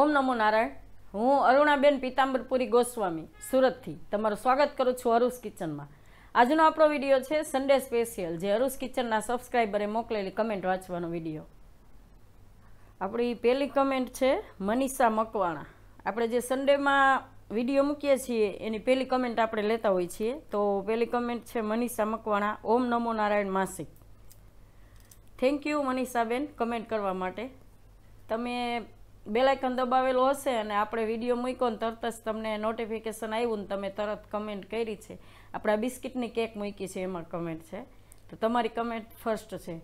ઓમ નમો નારાયણ હું અરુણાબેન પીતાંબરપુરી ગોસ્વામી સુરતથી તમારું સ્વાગત કરું છું અરુષ કિચનમાં આજનો આપણો વિડીયો છે સન્ડે સ્પેશિયલ જે અરુષ કિચનના સબસ્ક્રાઈબરે મોકલેલી કમેન્ટ વાંચવાનો વિડીયો આપણી પહેલી કમેન્ટ છે મનીષા મકવાણા આપણે જે સન્ડેમાં વિડીયો મૂકીએ છીએ એની પહેલી કમેન્ટ આપણે લેતા હોઈએ છીએ તો પહેલી કમેન્ટ છે મનીષા મકવાણા ઓમ નમો નારાયણ માસિક થેન્ક યુ મનીષાબેન કમેન્ટ કરવા માટે તમે બેલાયકન દબાવેલું હશે અને આપણે વિડીયો મૂક્યો ને તરત જ તમને નોટિફિકેશન આવ્યું ને તમે તરત કમેન્ટ કરી છે આપણે આ બિસ્કિટની કેક મૂકી છે એમાં કમેન્ટ છે તો તમારી કમેન્ટ ફર્સ્ટ છે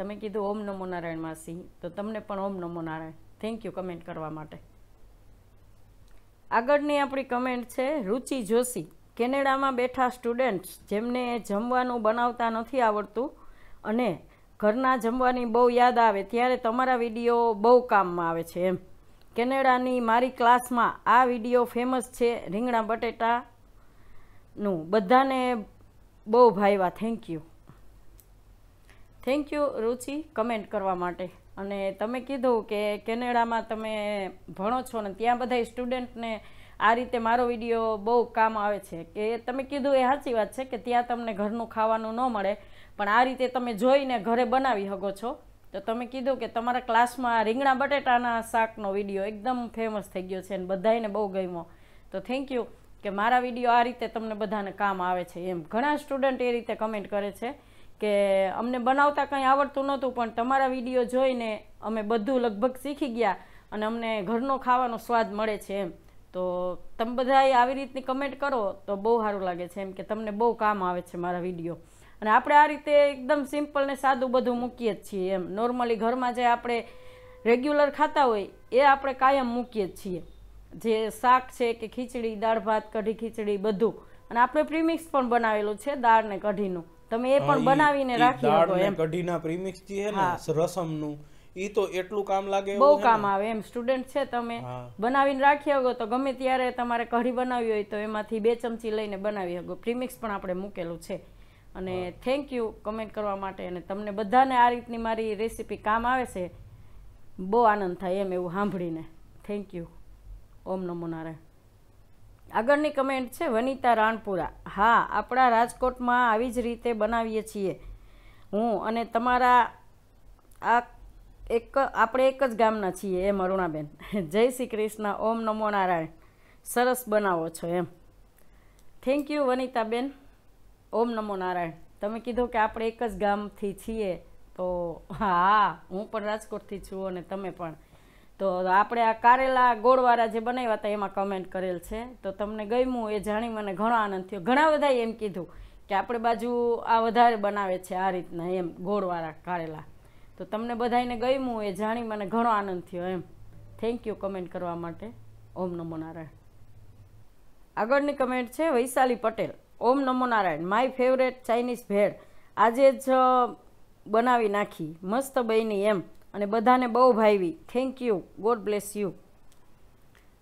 તમે કીધું ઓમ નમો નારાયણ માસી તો તમને પણ ઓમ નમો નારાયણ થેન્ક યુ કમેન્ટ કરવા માટે આગળની આપણી કમેન્ટ છે રુચિ જોશી કેનેડામાં બેઠા સ્ટુડન્ટ્સ જેમને જમવાનું બનાવતા નથી આવડતું અને ઘરના જમવાની બહુ યાદ આવે ત્યારે તમારા વિડીયો બહુ કામમાં આવે છે એમ કેનેડાની મારી ક્લાસમાં આ વિડીયો ફેમસ છે રીંગણા બટેટાનું બધાને બહુ ભાઈવા thank you thank you Ruchi comment કરવા માટે અને તમે કીધું કે કેનેડામાં તમે ભણો છો ને ત્યાં બધા સ્ટુડન્ટને આ રીતે મારો વિડીયો બહુ કામ આવે છે કે તમે કીધું એ સાચી વાત છે કે ત્યાં તમને ઘરનું ખાવાનું ન મળે પણ આ રીતે તમે જોઈને ઘરે બનાવી શકો છો તો તમે કીધું કે તમારા ક્લાસમાં રીંગણા બટેટાના શાકનો વિડીયો એકદમ ફેમસ થઈ ગયો છે અને બધાને બહુ ગમ્યો તો થેન્ક યુ કે મારા વિડીયો આ રીતે તમને બધાને કામ આવે છે એમ ઘણા સ્ટુડન્ટ એ રીતે કમેન્ટ કરે છે કે અમને બનાવતા કંઈ આવડતું નહોતું પણ તમારા વિડીયો જોઈને અમે બધું લગભગ શીખી ગયા અને અમને ઘરનો ખાવાનો સ્વાદ મળે છે એમ તો તમે બધાએ આવી રીતની કમેન્ટ કરો તો બહુ સારું લાગે છે એમ કે તમને બહુ કામ આવે છે મારા વિડીયો અને આપણે આ રીતે એકદમ સિમ્પલ ને સાદું બધું મૂકીએ જ છીએ એમ નોર્મલી ઘરમાં જે આપણે રેગ્યુલર ખાતા હોય એ આપણે કાયમ મૂકીએ જ છીએ જે શાક છે કે ખીચડી દાળ ભાત કઢી ખીચડી બધું અને આપણે પ્રીમિક્સ પણ બનાવેલું છે દાળ ને કઢીનું તમે એ પણ બનાવીને રાખી શકો એમ કઢીના પ્રીમિક્સ છે ને રસમનું ઈ તો એટલું કામ લાગે બહુ કામ આવે એમ સ્ટુડન્ટ છે તમે બનાવીને રાખી શકો તો ગમે ત્યારે તમારે કઢી બનાવી હોય તો એમાંથી બે ચમચી લઈને બનાવી શકો પ્રીમિક્સ પણ આપણે મૂકેલું છે અને થેન્ક યુ કમેન્ટ કરવા માટે અને તમને બધાને આ રીતની મારી રેસીપી કામ આવે છે બહુ આનંદ થાય એમ એવું સાંભળીને થેન્ક યુ ઓમ નમો નારાયણ આગળની કમેન્ટ છે વનિતા રાણપુરા હા આપણા રાજકોટમાં આવી જ રીતે બનાવીએ છીએ હું અને તમારા આ એક આપણે એક જ ગામના છીએ એમ અરુણાબેન જય શ્રી કૃષ્ણ ઓમ નમો નારાયણ સરસ બનાવો છો એમ થેન્ક યુ વનિતાબેન ઓમ નમો નારાયણ તમે કીધું કે આપણે એક જ ગામથી છીએ તો હા હું પણ રાજકોટથી છું અને તમે પણ તો આપણે આ કારેલા ગોળવાળા જે બનાવ્યા હતા એમાં કમેન્ટ કરેલ છે તો તમને ગમ્યું એ જાણી મને ઘણો આનંદ થયો ઘણા બધાએ એમ કીધું કે આપણે બાજુ આ વધારે બનાવે છે આ રીતના એમ ગોળવાળા કારેલા તો તમને બધાને ગમ્યું એ જાણી મને ઘણો આનંદ થયો એમ થેન્ક યુ કમેન્ટ કરવા માટે ઓમ નમો નારાયણ આગળની કમેન્ટ છે વૈશાલી પટેલ ઓમ નમો Narayan my favourite Chinese bhel આજે જ બનાવી નાખી મસ્ત બની એમ અને બધાને બહુ ભાવી thank you God bless you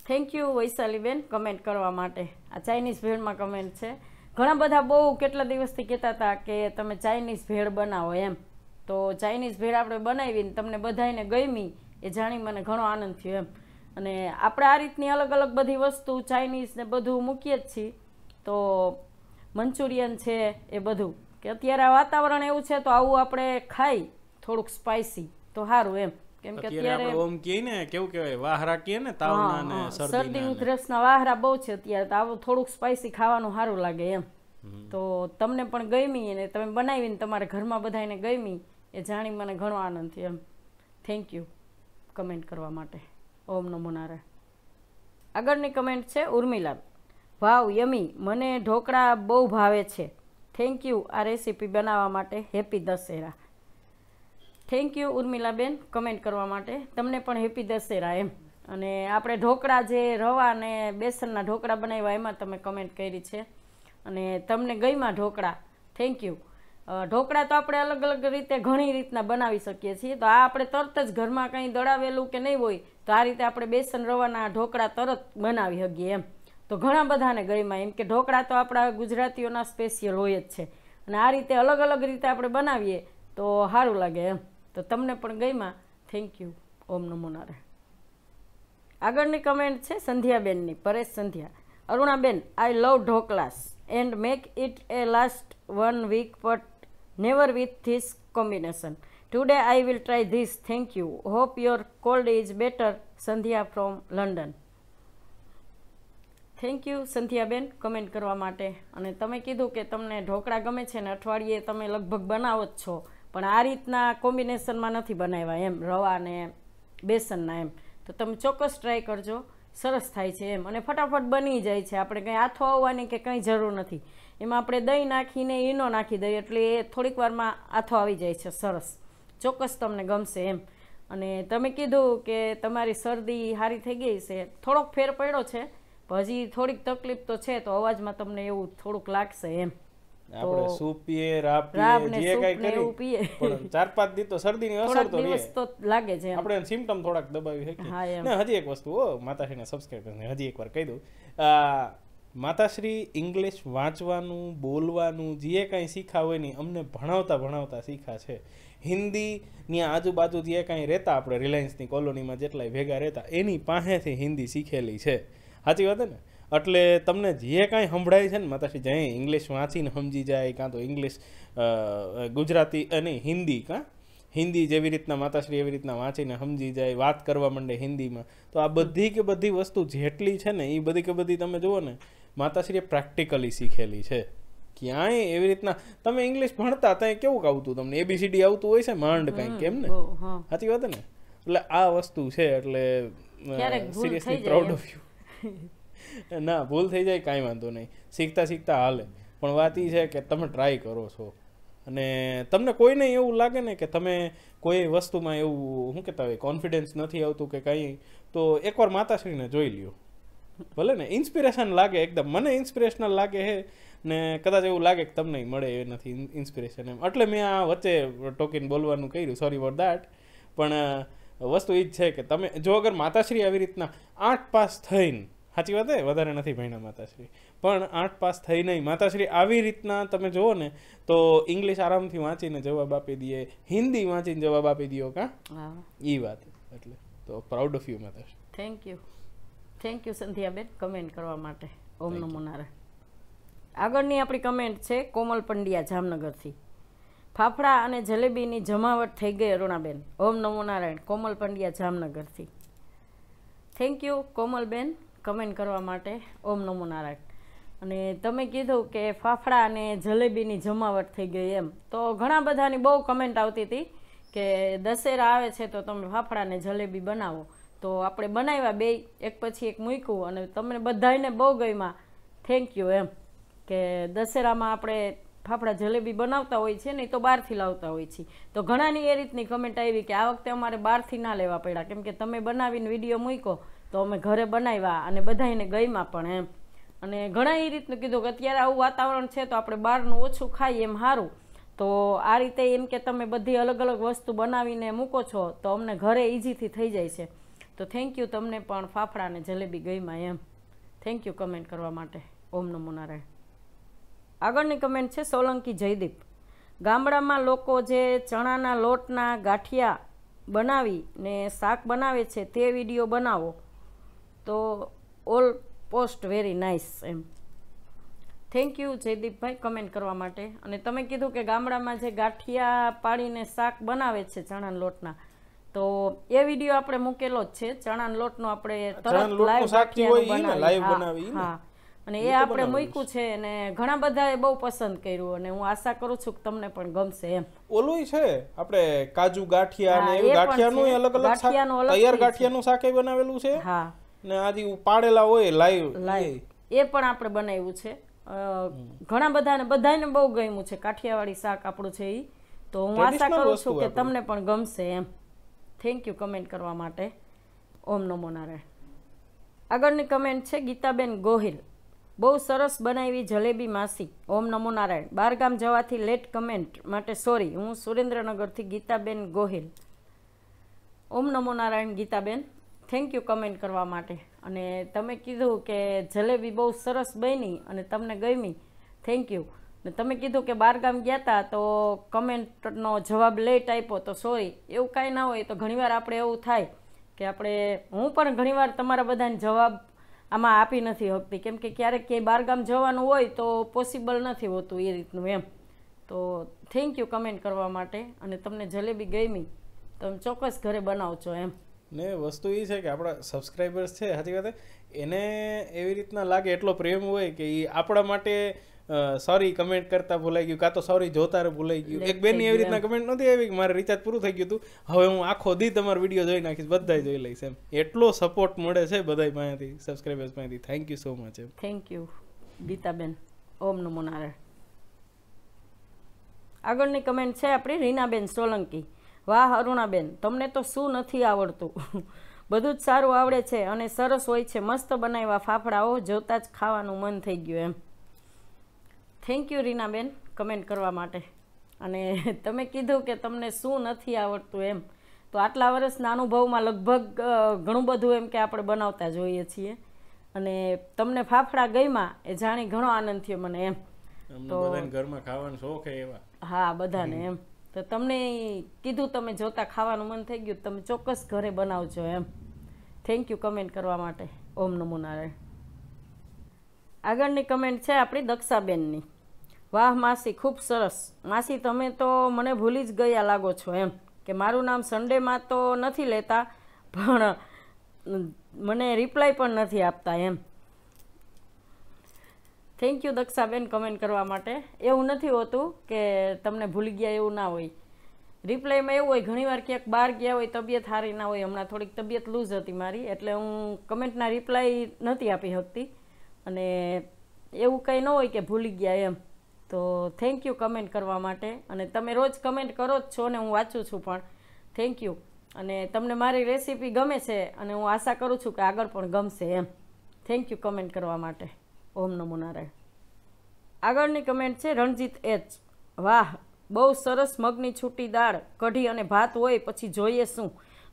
thank you વૈશાલીબેન કમેન્ટ કરવા માટે આ ચાઇનીઝ ભેળમાં કમેન્ટ છે ઘણા બધા બહુ કેટલા દિવસથી કહેતા હતા કે તમે ચાઇનીઝ ભેળ બનાવો એમ તો ચાઇનીઝ ભેળ આપણે બનાવીને તમને બધાને ગમી એ જાણી મને ઘણો આનંદ થયો એમ અને આપણે આ રીતની અલગ અલગ બધી વસ્તુ ચાઇનીઝ ને બધું મૂકીએ જ છીએ તો મંચુરિયન છે એ બધું કે અત્યારે આ વાતાવરણ એવું છે તો આવું આપણે ખાઈ થોડુંક સ્પાઇસી તો સારું એમ કેમ કે અત્યારે ઓમ કહે ને કેવું કહેવાય વાહરા કહે ને તાવના ને શરદી ઉધરસના વાહરા બહુ છે અત્યારે તો આવું થોડુંક સ્પાઈસી ખાવાનું સારું લાગે એમ તો તમને પણ ગમી અને તમે બનાવીને તમારા ઘરમાં બધાને ગમી એ જાણી મને ઘણો આનંદ થયો એમ થેન્ક યુ કમેન્ટ કરવા માટે ઓમ નમો નારાયણ આગળની કમેન્ટ છે ઉર્મિલા વાવ યમી મને ઢોકળા બહુ ભાવે છે થેન્ક યુ આ રેસીપી બનાવવા માટે હેપી દશેરા થેન્ક યુ ઉર્મિલાબેન કમેન્ટ કરવા માટે તમને પણ હેપી દશેરા એમ અને આપણે ઢોકળા જે રવા અને બેસનના ઢોકળા બનાવ્યા એમાં તમે કમેન્ટ કરી છે અને તમને ગઈમાં ઢોકળા થેન્ક યુ ઢોકળા તો આપણે અલગ અલગ રીતે ઘણી રીતના બનાવી શકીએ છીએ તો આ આપણે તરત જ ઘરમાં કંઈ દળાવેલું કે નહીં હોય તો આ રીતે આપણે બેસન રવાના ઢોકળા તરત બનાવી શકીએ એમ તો ઘણા બધાને ગળ્યામાં એમ કે ઢોકળા તો આપણા ગુજરાતીઓના સ્પેશિયલ હોય જ છે અને આ રીતે અલગ અલગ રીતે આપણે બનાવીએ તો સારું લાગે એમ તો તમને પણ ગઈમાં થેન્ક યુ ઓમ નમો નારાયણ આગળની કમેન્ટ છે સંધ્યાબેનની Paresh Sandhya Arunaben I love dhoklas and make it a last one week but never with this combination today I will try this thank you hope your cold is better Sandhya from London thank you Sandhyaben comment કરવા માટે અને તમે કીધું કે તમને ઢોકળા ગમે છે ને અઠવાડિયે તમે લગભગ બનાવો જ છો પણ આ રીતના કોમ્બિનેશનમાં નથી બનાવ્યા એમ રવા ને બેસનના એમ તો તમે ચોક્કસ ટ્રાય કરજો સરસ થાય છે એમ અને ફટાફટ બની જાય છે આપણે કંઈ હાથો આવવાની કે કંઈ જરૂર નથી એમાં આપણે દહીં નાખીને ઈનો નાખી દઈએ એટલે એ થોડીક વારમાં હાથો આવી જાય છે સરસ ચોક્કસ તમને ગમશે એમ અને તમે કીધું કે તમારી શરદી સારી થઈ ગઈ છે થોડોક ફેર પડ્યો છે હજી થોડીક તકલીફ તો છે તો અવાજમાં તમને એવું થોડુંક લાગશે એમ માતાશ્રી ઇંગ્લિશ વાંચવાનું બોલવાનું જે કાંઈ શીખા હોય ને અમને ભણાવતા ભણાવતા શીખા છે હિન્દી ની આજુબાજુ જે કાંઈ રહેતા આપણે રિલાયન્સની કોલોનીમાં જેટલા ભેગા રહેતા એની પાસેથી હિન્દી શીખેલી છે સાચી વાત ને એટલે તમને જે કાંઈ સંભળાય છે ને માતાશ્રી જય ઇંગ્લિશ વાંચીને સમજી જાય કાં તો ઇંગ્લિશ ગુજરાતી અને હિન્દી કાં હિન્દી જેવી રીતના માતાશ્રી એવી રીતના વાંચીને સમજી જાય વાત કરવા માંડે હિન્દીમાં તો આ બધી કે બધી વસ્તુ જેટલી છે ને એ બધી કે બધી તમે જુઓ ને માતાશ્રીએ પ્રેક્ટિકલી શીખેલી છે ક્યાંય એવી રીતના તમે ઇંગ્લિશ ભણતા ત્યાં કેવું આવતું તમને એબીસીડી આવતું હોય છે માંડ કાંઈક કેમ ને સાચી વાત ને એટલે આ વસ્તુ છે એટલે સિરિયસલી પ્રાઉડ ઓફ યુ ના ભૂલ થઈ જાય કાંઈ વાંધો નહીં શીખતા શીખતા હાલે પણ વાત એ છે કે તમે ટ્રાય કરો છો અને તમને કોઈને એવું લાગે ને કે તમે કોઈ વસ્તુમાં એવું શું કહેતા હોય કોન્ફિડન્સ નથી આવતું કે કાંઈ તો એકવાર માતાશ્રીને જોઈ લ્યો ભલે ને ઇન્સ્પિરેશન લાગે એકદમ મને ઇન્સ્પિરેશનલ લાગે છે ને કદાચ એવું લાગે કે તમને મળે એ નથી ઇન્સ્પિરેશન એમ એટલે મેં આ વચ્ચે ટોકિન બોલવાનું કર્યું સોરી ફોર દેટ પણ વસ્તુ એ જ છે કે તમે જો અગર માતાશ્રી આવી રીતના આઠ પાસ થઈને સાચી વાત હે વધારે નથી ભણ્યા માતાશ્રી પણ આઠ પાસ થઈ નહીં માતાશ્રી આવી રીતના તમે જુઓ ને તો ઇંગ્લિશ આરામથી વાંચીને જવાબ આપી દઈએ હિન્દી વાંચીને જવાબ આપી દો કાં એ વાત એટલે તો પ્રાઉડ ઓફ યુ માતાશ્રી thank you thank you Sandhyaben comment કરવા માટે ઓમ નમો નારાયણ આગળની આપણી કમેન્ટ છે કોમલ પંડ્યા જામનગરથી ફાફડા અને જલેબીની જમાવટ થઈ ગઈ અરુણાબેન ઓમ નમો નારાયણ કોમલ પંડ્યા જામનગરથી થેન્ક યુ કોમલબેન કમેન્ટ કરવા માટે ઓમ નમો નારાયણ અને તમે કીધું કે ફાફડા અને જલેબીની જમાવટ થઈ ગઈ એમ તો ઘણા બધાની બહુ કમેન્ટ આવતી હતી કે દશેરા આવે છે તો તમે ફાફડા અને જલેબી બનાવો તો આપણે બનાવ્યા બે એક પછી એક મૂક્યું અને તમને બધાને બહુ ગઈમાં થેન્ક યુ એમ કે દશેરામાં આપણે ફાફડા જલેબી બનાવતા હોય છે નહીં તો બહારથી લાવતા હોય છે તો ઘણાની એ રીતની કમેન્ટ આવી કે આ વખતે અમારે બહારથી ના લેવા પડ્યા કેમ કે તમે બનાવીને વિડીયો મૂકો તો અમે ઘરે બનાવ્યા અને બધાને ગઈમાં પણ એમ અને ઘણા એ રીતનું કીધું કે અત્યારે આવું વાતાવરણ છે તો આપણે બહારનું ઓછું ખાઈએ એમ સારું તો આ રીતે એમ કે તમે બધી અલગ અલગ વસ્તુ બનાવીને મૂકો છો તો અમને ઘરે ઇઝીથી થઈ જાય છે તો થેન્ક યુ તમને પણ ફાફડા અને જલેબી ગઈમાં એમ થેન્ક યુ કમેન્ટ કરવા માટે ઓમ નમો નારાયણ આગળની કમેન્ટ છે સોલંકી જયદીપ ગામડામાં લોકો જે ચણાના લોટના ગાંઠિયા બનાવી ને શાક બનાવે છે તે વિડીયો બનાવો તો ઓલ પોસ્ટ વેરી નાઇસ એમ થેન્ક યુ જયદીપભાઈ કમેન્ટ કરવા માટે અને તમે કીધું કે ગામડામાં જે ગાંઠિયા પાડીને શાક બનાવે છે ચણાના લોટના તો એ વિડીયો આપણે મૂકેલો જ છે ચણાના લોટનો આપણે તરત લાઈવ બનાવી હા અને એ આપણે મૂક્યું છે અને ઘણા બધાએ બહુ પસંદ કર્યું અને હું આશા કરું છું કે તમને પણ ગમશે એમ ઓલું છે આપણે કાજુ ગાંઠિયા ને ગાંઠિયાનું અલગ અલગ તૈયાર ગાંઠિયાનું શાક એ બનાવેલું છે હા ને આજી પાડેલા હોય લાઈવ લાઈવ એ પણ આપણે બનાવ્યું છે ઘણા બધાને બધાને બહુ ગમ્યું છે કાઠિયાવાડી શાક આપણું છે એ તો હું આશા કરું છું કે તમને પણ ગમશે એમ થેન્ક યુ કમેન્ટ કરવા માટે ઓમ નમો નારાયણ આગળની કમેન્ટ છે ગીતાબેન ગોહિલ બહુ સરસ બનાવી જલેબી માસી ઓમ નમો નારાયણ બારગામ જવાથી લેટ કમેન્ટ માટે સોરી હું સુરેન્દ્રનગરથી ગીતાબેન ગોહિલ ઓમ નમો Narayan Gitaben thank you comment કરવા માટે અને તમે કીધું કે જલેબી બહુ સરસ બની અને તમને ગમી થેન્ક યુ ને તમે કીધું કે બારગામ ગયા હતા તો કમેન્ટનો જવાબ લેટ આપ્યો તો સોરી એવું કાંઈ ના હોય તો ઘણીવાર આપણે એવું થાય કે આપણે હું પણ ઘણીવાર તમારા બધાને જવાબ આમાં આપી નથી શકતી કેમ કે ક્યારેક ક્યાંય બહારગામ જવાનું હોય તો પોસિબલ નથી હોતું એ રીતનું એમ તો થેન્ક યુ કમેન્ટ કરવા માટે અને તમને જલેબી ગમી તમે ચોક્કસ ઘરે બનાવજો એમ ને વસ્તુ એ છે કે આપણા સબસ્ક્રાઈબર્સ છે હાથી વાત એને એવી રીતના લાગે એટલો પ્રેમ હોય કે એ આપણા માટે સોરી કમેન્ટ કરતા ભૂલાઈ ગયું કાં તો સોરી જોતા ભૂલાઈ ગયું એક બેનની એવી રીતના કમેન્ટ નથી આવી કે મારે રિચાર્જ પૂરું થઈ ગયું હતું હવે હું આખો દી તમારો વિડીયો જોઈ નાખીશ બધા જોઈ લઈશ એમ એટલો સપોર્ટ મળે છે બધા પાસેથી સબસ્ક્રાઈબર્સ પાસેથી થેન્ક યુ સો મચ એમ થેન્ક યુ ગીતાબેન ઓમ નમો નારાયણ આગળની કમેન્ટ છે આપણી રીનાબેન સોલંકી વાહ અરુણાબેન તમને તો શું નથી આવડતું બધું જ સારું આવડે છે અને સરસ હોય છે મસ્ત બનાવ્યા ફાફડાઓ જોતાં જ ખાવાનું મન થઈ ગયું એમ થેન્ક યુ રીનાબેન કમેન્ટ કરવા માટે અને તમે કીધું કે તમને શું નથી આવડતું એમ તો આટલા વર્ષના અનુભવમાં લગભગ ઘણું બધું એમ કે આપણે બનાવતા જોઈએ છીએ અને તમને ફાફડા ગયમાં એ જાણી ઘણો આનંદ થયો મને એમ તો ઘરમાં ખાવાનો શોખ એવા હા બધાને એમ તો તમને કીધું તમે જોતા ખાવાનું મન થઈ ગયું તમે ચોક્કસ ઘરે બનાવજો એમ થેન્ક યુ કમેન્ટ કરવા માટે ઓમ નમો નારાયણ આગળની કમેન્ટ છે આપણી દક્ષાબેનની વાહ માસી ખૂબ સરસ માસી તમે તો મને ભૂલી જ ગયા લાગો છો એમ કે મારું નામ સન્ડેમાં તો નથી લેતા પણ મને રિપ્લાય પણ નથી આપતા એમ થેન્ક યુ દક્ષાબેન કમેન્ટ કરવા માટે એવું નથી હોતું કે તમને ભૂલી ગયા એવું ના હોય રિપ્લાયમાં એવું હોય ઘણીવાર ક્યાંક બહાર ગયા હોય તબિયત સારી ના હોય હમણાં થોડીક તબિયત લૂઝ હતી મારી એટલે હું કમેન્ટના રિપ્લાય નથી આપી શકતી અને એવું કંઈ ન હોય કે ભૂલી ગયા એમ તો થેન્ક યુ કમેન્ટ કરવા માટે અને તમે રોજ કમેન્ટ કરો જ છો ને હું વાંચું છું પણ થેન્ક યુ અને તમને મારી રેસીપી ગમે છે અને હું આશા કરું છું કે આગળ પણ ગમશે એમ થેન્ક યુ કમેન્ટ કરવા માટે ઓમ નમો નારાયણ આગળની કમેન્ટ છે રણજીત એચ વાહ બહુ સરસ મગની છૂટી દાળ કઢી અને ભાત હોય પછી જોઈએ શું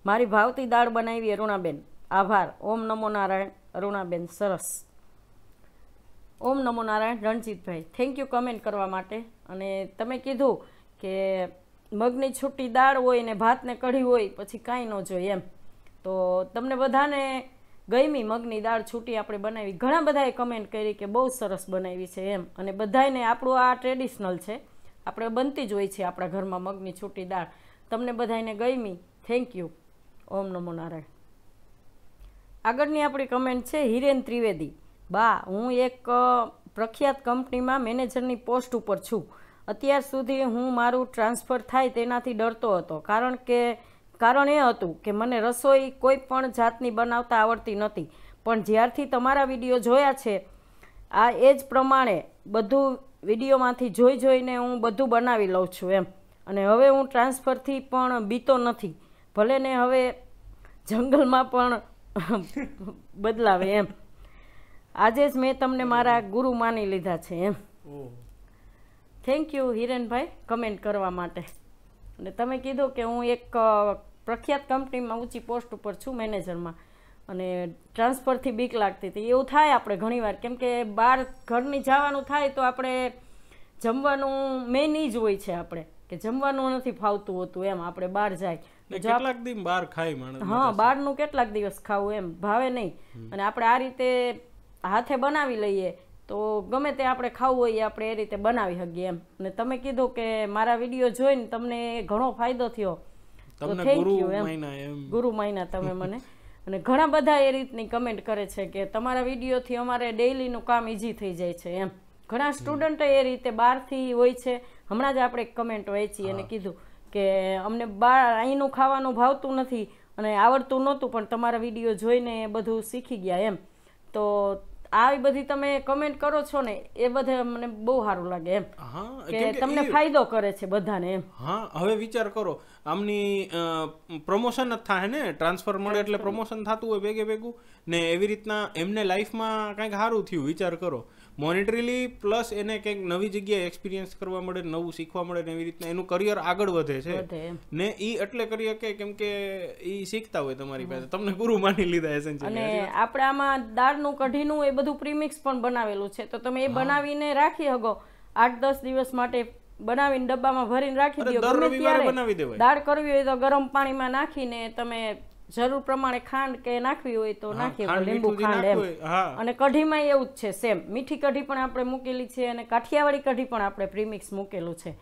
મારી ભાવતી દાળ બનાવી અરુણાબેન આભાર ઓમ નમો નારાયણ અરુણાબેન સરસ ઓમ નમો Narayan Ranjitbhai thank you comment કરવા માટે અને તમે કીધું કે મગની છૂટી દાળ હોય ને ભાતને કઢી હોય પછી કાંઈ ન જોઈએ એમ તો તમને બધાને ગમી મગની દાળ છૂટી આપણે બનાવી ઘણા બધાએ કમેન્ટ કરી કે બહુ સરસ બનાવી છે એમ અને બધાને આપણું આ ટ્રેડિશનલ છે આપણે બનતી જ હોય છે આપણા ઘરમાં મગની છૂટી દાળ તમને બધાને ગમી થેન્ક યુ ઓમ નમો નારાયણ આગળની આપણી કમેન્ટ છે હિરેન ત્રિવેદી બા હું એક પ્રખ્યાત કંપનીમાં મેનેજરની પોસ્ટ ઉપર છું અત્યાર સુધી હું મારું ટ્રાન્સફર થાય તેનાથી ડરતો હતો કારણ કે કારણ એ હતું કે મને રસોઈ કોઈ પણ જાતની બનાવતા આવડતી નહોતી પણ જ્યારથી તમારા વિડીયો જોયા છે આ એ જ પ્રમાણે બધું વિડીયોમાંથી જોઈ જોઈને હું બધું બનાવી લઉં છું એમ અને હવે હું ટ્રાન્સફરથી પણ બીતો નથી ભલે ને હવે જંગલમાં પણ બદલાવે એમ આજે જ મેં તમને મારા ગુરુ માની લીધા છે એમ થેન્ક યુ હિરેનભાઈ કમેન્ટ કરવા માટે અને તમે કીધું કે હું એક પ્રખ્યાત કંપનીમાં ઊંચી પોસ્ટ ઉપર છું મેનેજરમાં અને ટ્રાન્સફરથી બીક લાગતી હતી એવું થાય આપણે ઘણીવાર કેમ કે બહાર ઘરની જવાનું થાય તો આપણે જમવાનું મેન જ હોય છે આપણે કે જમવાનું નથી ફાવતું હોતું એમ આપણે બહાર જાય કેટલાક દિવસ બહાર ખાય હા બહારનું કેટલાક દિવસ ખાવું એમ ભાવે નહીં અને આપણે આ રીતે હાથે બનાવી લઈએ તો ગમે તે આપણે ખાવું હોય આપણે એ રીતે બનાવી શકીએ એમ અને તમે કીધું કે મારા વિડીયો જોઈને તમને ઘણો ફાયદો થયો તો થેન્ક યુ એમ ગુરુ મહિના તમે મને અને ઘણા બધા એ રીતની કમેન્ટ કરે છે કે તમારા વિડીયોથી અમારે ડેઇલીનું કામ ઇઝી થઈ જાય છે એમ ઘણા સ્ટુડન્ટ એ રીતે બહારથી હોય છે હમણાં જ આપણે કમેન્ટ વાંચી અને કીધું કે અમને બાર અહીંનું ખાવાનું ભાવતું નથી અને આવડતું નહોતું પણ તમારા વિડીયો જોઈને બધું શીખી ગયા એમ તો આવી બધી તમે કમેન્ટ કરો છો ને એ બધે મને બહુ સારું લાગે એમ કે તમને ફાયદો કરે છે બધાને એમ હા હવે વિચાર કરો આમની પ્રમોશન જ થાય ને ટ્રાન્સફર મળે એટલે પ્રમોશન થતું હોય ભેગે ભેગું ને એવી રીતના એમને લાઈફમાં કંઈક સારું થયું વિચાર કરો મોનિટરીલી પ્લસ એને કંઈક નવી જગ્યાએ એક્સપિરિયન્સ કરવા મળે નવું શીખવા મળે ને એવી રીતના એનું કરિયર આગળ વધે છે ને એ એટલે કરી શકે કેમ કે એ શીખતા હોય તમારી પાસે તમને ગુરુ માની લીધા એસેન્શિયલી અને આપણે આમાં દાળનું કઢીનું એ બધું પ્રીમિક્સ પણ બનાવેલું છે તો તમે એ બનાવીને રાખી શકો આઠ દસ દિવસ માટે બનાવીને ડબ્બામાં ભરીને રાખી દો ગમે દાળ કરવી હોય તો ગરમ પાણીમાં નાખીને તમે જરૂર પ્રમાણે ખાંડ કે નાખવી હોય તો નાખીએ લીંબુ ખાંડ એમ અને કઢીમાં એવું જ છે સેમ મીઠી કઢી પણ આપણે મૂકેલી છે અને કાઠિયાવાડી કઢી પણ આપણે પ્રીમિક્સ મૂકેલું છે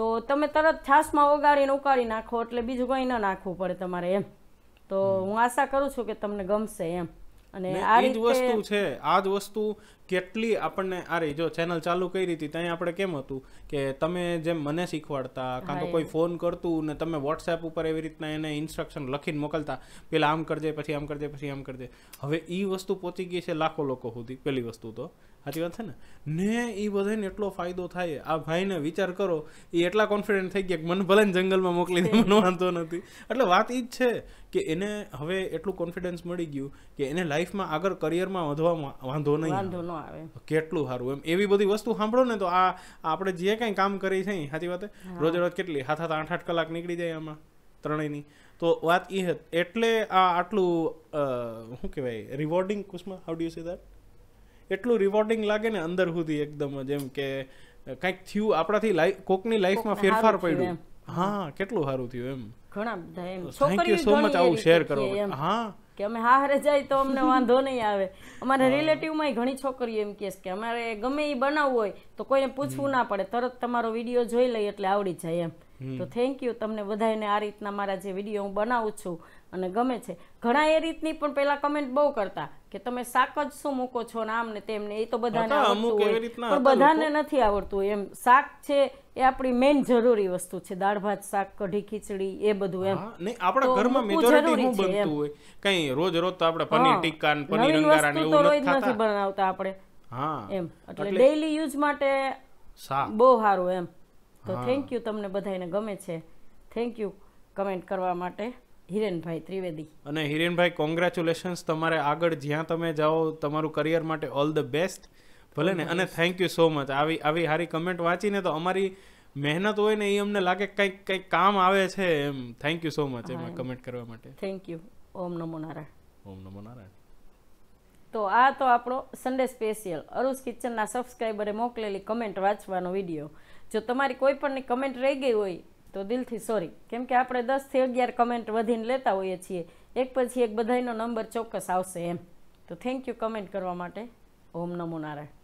તો તમે તરત છાશમાં ઓગાળીને ઉકાળી નાખો એટલે બીજું કંઈ ન નાખવું પડે તમારે એમ તો હું આશા કરું છું કે તમને ગમશે એમ અને આ જ વસ્તુ છે આ જ વસ્તુ કેટલી આપણને આ રહી જો ચેનલ ચાલુ કરી હતી ત્યાં આપણે કેમ હતું કે તમે જેમ મને શીખવાડતા કાં તો કોઈ ફોન કરતું ને તમે વોટ્સએપ ઉપર એવી રીતના એને ઇન્સ્ટ્રક્શન લખીને મોકલતા પેલા આમ કરજે પછી આમ કરજે પછી આમ કરજે હવે એ વસ્તુ પહોંચી ગઈ છે લાખો લોકો સુધી પેલી વસ્તુ તો સાચી વાત છે ને ને એ બધાને એટલો ફાયદો થાય આ ભાઈને વિચાર કરો એ એટલા કોન્ફિડન્ટ થઈ ગયા કે મને ભલે જંગલમાં મોકલી દે મને વાંધો નથી એટલે વાત એ જ છે કે એને હવે એટલું કોન્ફિડન્સ મળી ગયું કે એને લાઈફમાં આગળ કરિયરમાં વધવામાં વાંધો નહીં વાંધો ન આવે કેટલું સારું એમ એવી બધી વસ્તુ સાંભળો ને તો આ આપણે જે કંઈ કામ કરી છે સાચી વાત રોજે રોજ કેટલી હાથ હાથ આઠ આઠ કલાક નીકળી જાય આમાં ત્રણેયની તો વાત એ હતી એટલે આ આટલું શું કહેવાય રિવોર્ડિંગ કુશમાં how do you see that એટલું રિવોર્ડિંગ લાગે ને અંદર સુધી એકદમ જેમ કે કંઈક થયું આપણાથી લાઈફ કોકની લાઈફમાં ફેરફાર પડ્યો હા કેટલું સારું થયું એમ ઘણા બધા એમ થેન્ક યુ સો મચ આવું શેર કરો હા કે અમે હા હારે જાય તો અમને વાંધો નહીં આવે અમારા રિલેટિવમાં ઘણી છોકરીઓ એમ કહે કે અમારે ગમે એ બનાવવું હોય તો કોઈ પૂછવું ના પડે તરત તમારો વિડીયો જોઈ લઈ એટલે આવડી જાય એમ તો થેન્ક યુ તમને બધાને આ રીતના મારા જે વિડીયો હું બનાવું છું અને ગમે છે ઘણા એ રીતની પણ પેલા કમેન્ટ બહુ કરતા કે તમે શાક જ શું મૂકો છો ને ને તેમને એ તો બધાને પણ બધાને નથી આવડતું એમ શાક છે એ આપણી મેઇન જરૂરી વસ્તુ છે દાળ ભાત શાક કઢી ખીચડી એ બધું એમ નહીં આપણા ઘરમાં મેજોરિટી હું બનતું હોય કઈ રોજ રોજ તો આપણે પનીર ટિક્કા ને પનીર અંગારા ને એવું નથી ખાતા નથી બનાવતા આપણે હા એમ એટલે ડેઈલી યુઝ માટે બહુ સારું એમ તો થેન્ક યુ તમને બધાને ગમે છે થેન્ક યુ કમેન્ટ કરવા માટે હિરેનભાઈ ત્રિવેદી અને હિરેનભાઈ કોંગ્રેચ્યુલેશન્સ તમારે આગળ જ્યાં તમે જાઓ તમારું કરિયર માટે ઓલ ધ બેસ્ટ ભલે ને અને થેન્ક યુ સો મચ આવી આવી સારી કમેન્ટ વાંચીને તો અમારી મહેનત હોય ને એ અમને લાગે કંઈક કંઈક કામ આવે છે એમ થેન્ક યુ સો મચ એમાં કમેન્ટ કરવા માટે થેન્ક યુ ઓમ નમો નારાયણ ઓમ નમો નારાયણ તો આ તો આપણો સન્ડે સ્પેશિયલ અરુષ કિચનના સબસ્ક્રાઈબરે મોકલેલી કમેન્ટ વાંચવાનો વિડીયો જો તમારી કોઈ પણની કમેન્ટ રહી ગઈ હોય તો દિલથી સોરી કેમ કે આપણે દસથી અગિયાર કમેન્ટ વધીને લેતા હોઈએ છીએ એક પછી એક બધાનો નંબર ચોક્કસ આવશે એમ તો થેન્ક યુ કમેન્ટ કરવા માટે ઓમ નમો નારાયણ